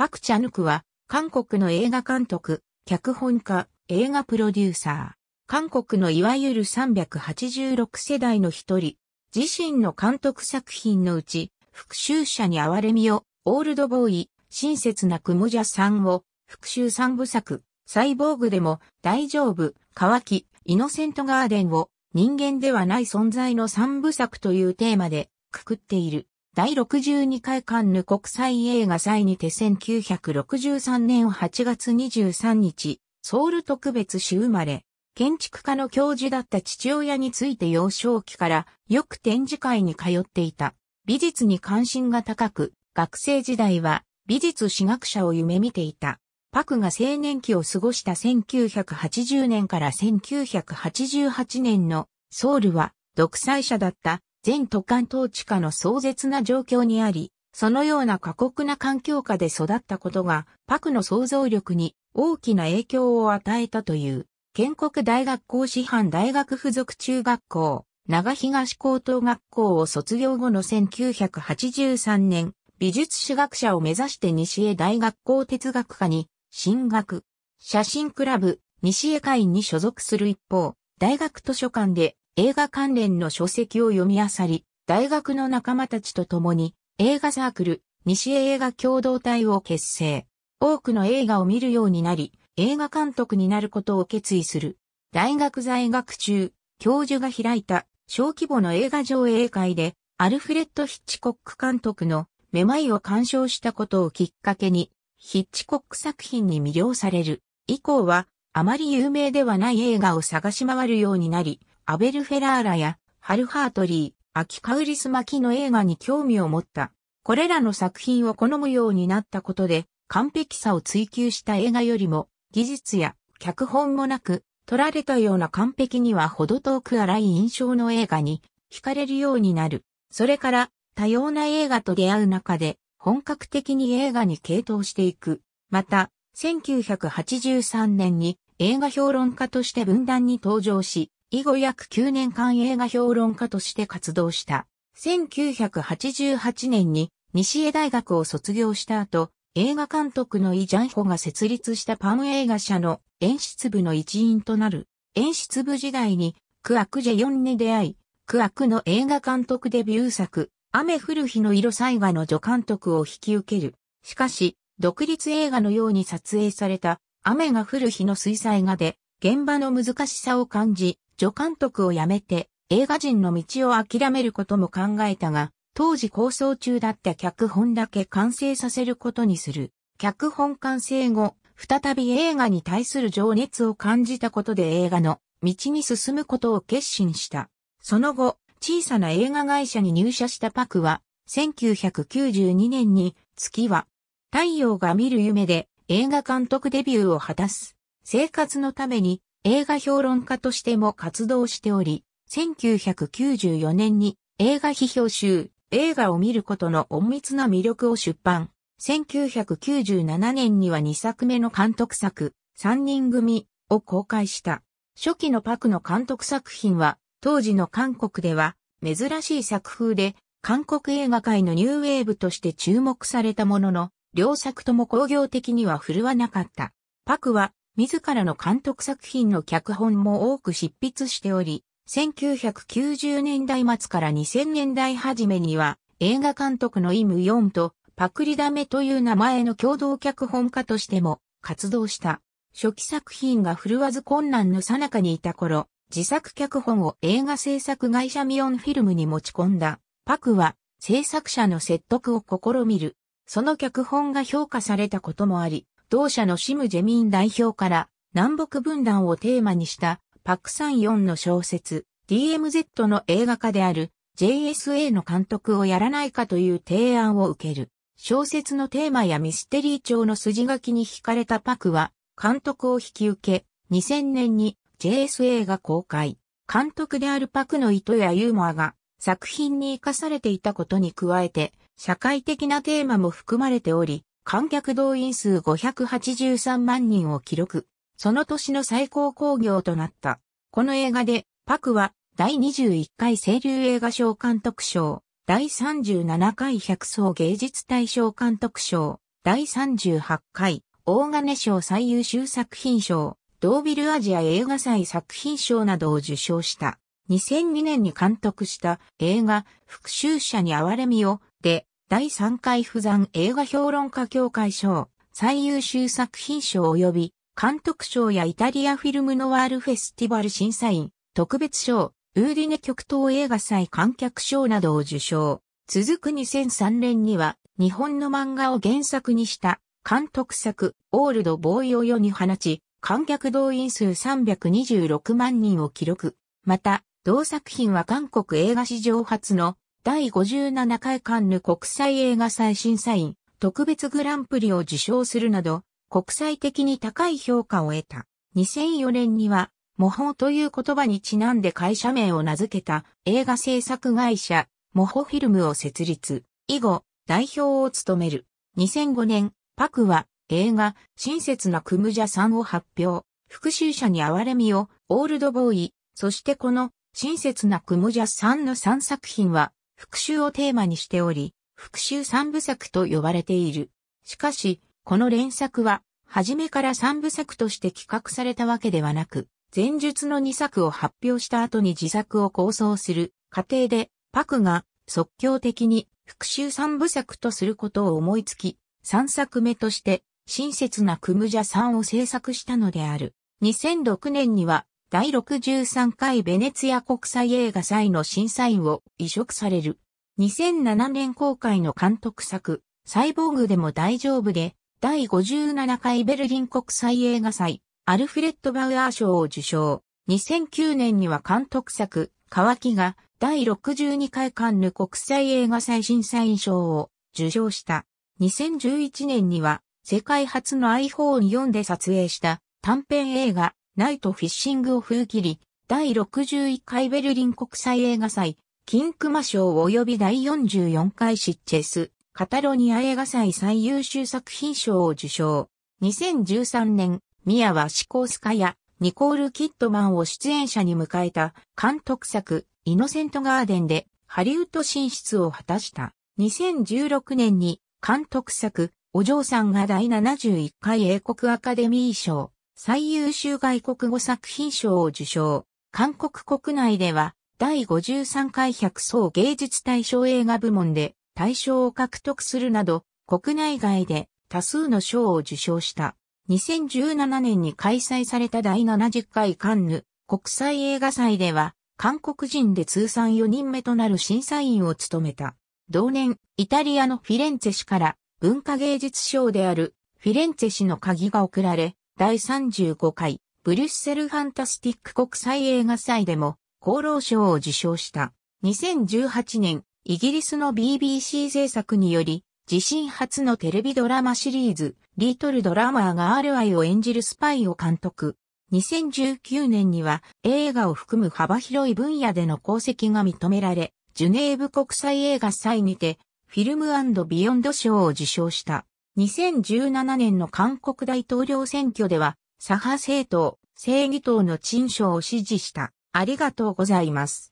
パク・チャヌクは、韓国の映画監督、脚本家、映画プロデューサー。韓国のいわゆる386世代の一人、自身の監督作品のうち、復讐者に哀れみを、オールドボーイ、親切なクモジャさんを、復讐三部作、サイボーグでも、大丈夫、乾き、イノセントガーデンを、人間ではない存在の三部作というテーマで、くくっている。第62回カンヌ国際映画祭にて1963年8月23日、ソウル特別市生まれ、建築家の教授だった父親について幼少期からよく展示会に通っていた。美術に関心が高く、学生時代は美術史学者を夢見ていた。パクが青年期を過ごした1980年から1988年のソウルは独裁者だった全都管統治下の壮絶な状況にあり、そのような過酷な環境下で育ったことが、パクの想像力に大きな影響を与えたという、建国大学校師範大学附属中学校、長東高等学校を卒業後の1983年、美術史学者を目指して西江大学校哲学科に進学、写真クラブ、西江会に所属する一方、大学図書館で映画関連の書籍を読み漁り、大学の仲間たちと共に映画サークル、西映画共同体を結成。多くの映画を見るようになり、映画監督になることを決意する。大学在学中、教授が開いた小規模の映画上映会で、アルフレッド・ヒッチコック監督のめまいを鑑賞したことをきっかけに、ヒッチコック作品に魅了される。以降は、あまり有名ではない映画を探し回るようになり、アベル・フェラーラやハル・ハートリー、アキ・カウリスマキの映画に興味を持った。これらの作品を好むようになったことで、完璧さを追求した映画よりも、技術や脚本もなく、撮られたような完璧には程遠く荒い印象の映画に惹かれるようになる。それから、多様な映画と出会う中で、本格的に映画に傾倒していく。また、1983年に映画評論家として分断に登場し、以後約9年間映画評論家として活動した。1988年に西江大学を卒業した後、映画監督のイ・ジャンホが設立したパン映画社の演出部の一員となる。演出部時代にクアクジェヨンに出会い、クアクの映画監督デビュー作、雨降る日の色彩画の助監督を引き受ける。しかし、独立映画のように撮影された雨が降る日の水彩画で現場の難しさを感じ、助監督を辞めて映画人の道を諦めることも考えたが、当時構想中だった脚本だけ完成させることにする。脚本完成後、再び映画に対する情熱を感じたことで映画の道に進むことを決心した。その後、小さな映画会社に入社したパクは、1992年に月は太陽が見る夢で映画監督デビューを果たす。生活のために映画評論家としても活動しており、1994年に映画批評集、映画を見ることの隠密な魅力を出版。1997年には2作目の監督作、3人組を公開した。初期のパクの監督作品は、当時の韓国では珍しい作風で、韓国映画界のニューウェーブとして注目されたものの、両作とも工業的には振るわなかった。パクは自らの監督作品の脚本も多く執筆しており、1990年代末から2000年代初めには映画監督のイム・ヨンとパクリダメという名前の共同脚本家としても活動した。初期作品が振るわず困難の最中にいた頃、自作脚本を映画制作会社ミオンフィルムに持ち込んだ。パクは制作者の説得を試みる。その脚本が評価されたこともあり、同社のシム・ジェミン代表から南北分断をテーマにしたパク・サン・ヨンの小説、DMZ の映画化である JSA の監督をやらないかという提案を受ける。小説のテーマやミステリー調の筋書きに惹かれたパクは監督を引き受け、2000年に JSA が公開。監督であるパクの意図やユーモアが作品に活かされていたことに加えて、社会的なテーマも含まれており、観客動員数583万人を記録。その年の最高興行となった。この映画で、パクは第21回清流映画賞監督賞、第37回百層芸術大賞監督賞、第38回大金賞最優秀作品賞、ドービルアジア映画祭作品賞などを受賞した。2002年に監督した映画、復讐者に哀れみを、で、第3回不山映画評論家協会賞、最優秀作品賞及び監督賞やイタリアフィルムノワールフェスティバル審査員、特別賞、ウーディネ極東映画祭観客賞などを受賞。続く2003年には、日本の漫画を原作にした監督作、オールドボーイを世に放ち、観客動員数326万人を記録。また、同作品は韓国映画史上初の第57回カンヌ国際映画祭審査員特別グランプリを受賞するなど、国際的に高い評価を得た。2004年には、模倣という言葉にちなんで会社名を名付けた映画制作会社、模倣フィルムを設立。以後、代表を務める。2005年、パクは映画、親切なクムジャさんを発表。復讐者に哀れみを、オールドボーイ、そしてこの、親切なクムジャさんの3作品は、復讐をテーマにしており、復讐三部作と呼ばれている。しかし、この連作は、初めから三部作として企画されたわけではなく、前述の二作を発表した後に自作を構想する過程で、パクが即興的に復讐三部作とすることを思いつき、三作目として親切なクムジャさんを制作したのである。2006年には第63回ベネツィア国際映画祭の審査員を移植される。2007年公開の監督作、サイボーグでも大丈夫で、第57回ベルリン国際映画祭、アルフレッド・バウアー賞を受賞。2009年には監督作、乾きが第62回カンヌ国際映画祭審査員賞を受賞した。2011年には世界初の iPhone4 で撮影した短編映画ナイトフィッシングを封切り、第61回ベルリン国際映画祭、キンクマ賞及び第44回シッチェス、カタロニア映画祭最優秀作品賞を受賞。2013年、ミアはシコースカやニコール・キットマンを出演者に迎えた監督作、イノセント・ガーデンでハリウッド進出を果たした。2016年に監督作、お嬢さんが第71回英国アカデミー賞、最優秀外国語作品賞を受賞。韓国国内では第53回百層芸術大賞映画部門で大賞を獲得するなど国内外で多数の賞を受賞した。2017年に開催された第70回カンヌ国際映画祭では韓国人で通算4人目となる審査員を務めた。同年、イタリアのフィレンツェ市から文化芸術賞であるフィレンツェ市の鍵が贈られ、第35回ブリュッセルファンタスティック国際映画祭でも厚労省を受賞した。2018年、イギリスの BBC 制作により、自身初のテレビドラマシリーズ、リートルドラマーが RI を演じるスパイを監督。2019年には映画を含む幅広い分野での功績が認められ、ジュネーブ国際映画祭にて、フィルムビヨンド賞を受賞した。2017年の韓国大統領選挙では、左派政党、正義党の陳章を支持した。ありがとうございます。